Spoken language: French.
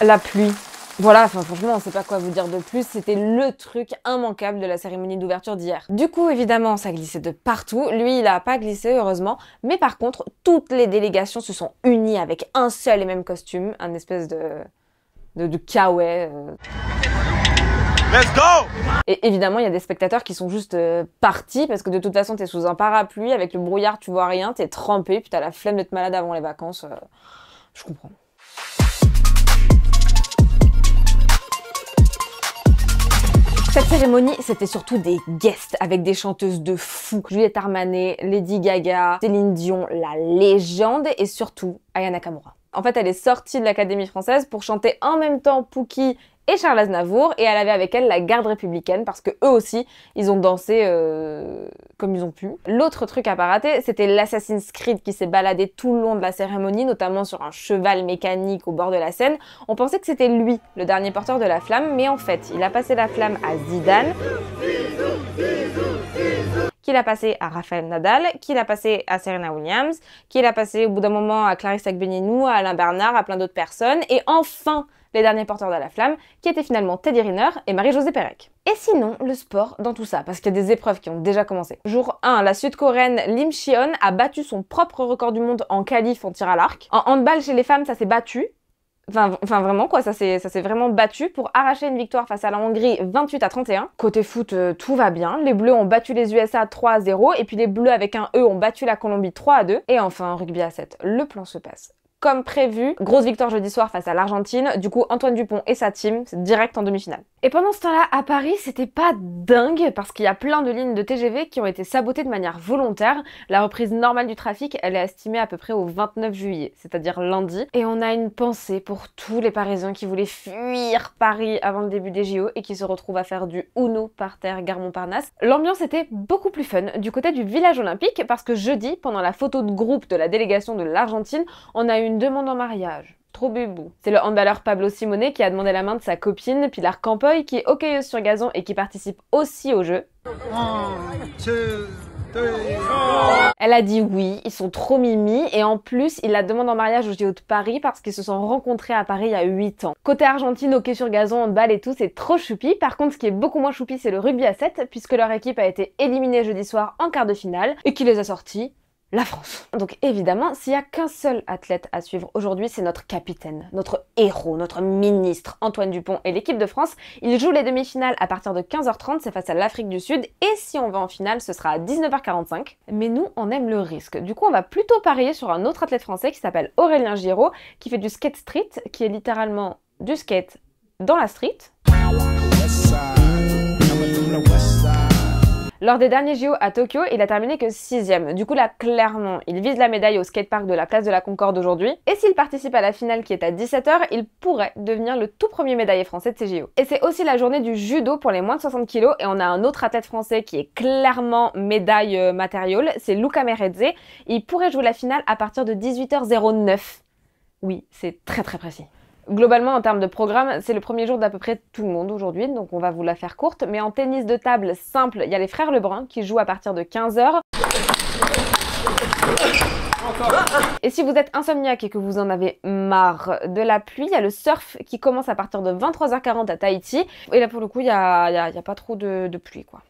La pluie. Voilà, enfin franchement, on sait pas quoi vous dire de plus, c'était le truc immanquable de la cérémonie d'ouverture d'hier. Du coup, évidemment, ça glissait de partout. Lui, il a pas glissé heureusement, mais par contre, toutes les délégations se sont unies avec un seul et même costume, un espèce de de, de euh. Let's go Et évidemment, il y a des spectateurs qui sont juste euh, partis parce que de toute façon, t'es sous un parapluie, avec le brouillard, tu vois rien, t'es trempé, puis t'as la flemme d'être malade avant les vacances. Euh. je comprends. Cette cérémonie, c'était surtout des guests avec des chanteuses de fou. Juliette Armanet, Lady Gaga, Céline Dion, la légende et surtout Aya Nakamura. En fait, elle est sortie de l'Académie française pour chanter en même temps Pookie et Charles Aznavour et elle avait avec elle la garde républicaine parce que eux aussi, ils ont dansé euh, comme ils ont pu. L'autre truc à pas rater, c'était l'Assassin's Creed qui s'est baladé tout le long de la cérémonie, notamment sur un cheval mécanique au bord de la scène. On pensait que c'était lui, le dernier porteur de la flamme, mais en fait, il a passé la flamme à Zidane qu'il a passé à Rafael Nadal, qui l'a passé à Serena Williams, qui l'a passé au bout d'un moment à Clarisse Agbenienou, à Alain Bernard, à plein d'autres personnes, et enfin les derniers porteurs de la flamme, qui étaient finalement Teddy Riner et Marie-Josée Pérec. Et sinon, le sport dans tout ça, parce qu'il y a des épreuves qui ont déjà commencé. Jour 1, la sud-coréenne Lim Shion a battu son propre record du monde en qualif en tir à l'arc. En handball chez les femmes, ça s'est battu, Enfin, vraiment quoi, ça s'est vraiment battu pour arracher une victoire face à la Hongrie 28 à 31. Côté foot, euh, tout va bien. Les Bleus ont battu les USA 3 à 0 et puis les Bleus avec un E ont battu la Colombie 3 à 2. Et enfin, rugby à 7, le plan se passe comme prévu. Grosse victoire jeudi soir face à l'Argentine. Du coup, Antoine Dupont et sa team, c'est direct en demi-finale. Et pendant ce temps-là, à Paris, c'était pas dingue parce qu'il y a plein de lignes de TGV qui ont été sabotées de manière volontaire. La reprise normale du trafic, elle est estimée à peu près au 29 juillet, c'est-à-dire lundi. Et on a une pensée pour tous les Parisiens qui voulaient fuir Paris avant le début des JO et qui se retrouvent à faire du Uno par terre gare Montparnasse. L'ambiance était beaucoup plus fun du côté du village olympique parce que jeudi, pendant la photo de groupe de la délégation de l'Argentine, on a eu une demande en mariage. Trop bébou. C'est le handballeur Pablo Simonet qui a demandé la main de sa copine Pilar Campoy, qui est hockeyeuse sur gazon et qui participe aussi au jeu. Elle a dit oui, ils sont trop mimi et en plus, il la demande en mariage au JO de Paris parce qu'ils se sont rencontrés à Paris il y a 8 ans. Côté Argentine, hockey sur gazon, handball et tout, c'est trop choupi. Par contre, ce qui est beaucoup moins choupi, c'est le rugby à 7 puisque leur équipe a été éliminée jeudi soir en quart de finale et qui les a sortis la France. Donc évidemment, s'il n'y a qu'un seul athlète à suivre aujourd'hui, c'est notre capitaine, notre héros, notre ministre, Antoine Dupont et l'équipe de France. Il joue les demi-finales à partir de 15h30, c'est face à l'Afrique du Sud, et si on va en finale, ce sera à 19h45. Mais nous, on aime le risque. Du coup, on va plutôt parier sur un autre athlète français qui s'appelle Aurélien Giraud, qui fait du skate street, qui est littéralement du skate dans la street. Lors des derniers JO à Tokyo, il a terminé que 6ème. Du coup, là, clairement, il vise la médaille au skatepark de la place de la Concorde aujourd'hui. Et s'il participe à la finale qui est à 17h, il pourrait devenir le tout premier médaillé français de ces JO. Et c'est aussi la journée du judo pour les moins de 60 kg. Et on a un autre athlète français qui est clairement médaille euh, matériole. C'est Luca Meredze. Il pourrait jouer la finale à partir de 18h09. Oui, c'est très très précis. Globalement, en termes de programme, c'est le premier jour d'à peu près tout le monde aujourd'hui, donc on va vous la faire courte. Mais en tennis de table simple, il y a les frères Lebrun qui jouent à partir de 15h. Et si vous êtes insomniaque et que vous en avez marre de la pluie, il y a le surf qui commence à partir de 23h40 à Tahiti. Et là, pour le coup, il n'y a, pas trop de, de pluie, quoi.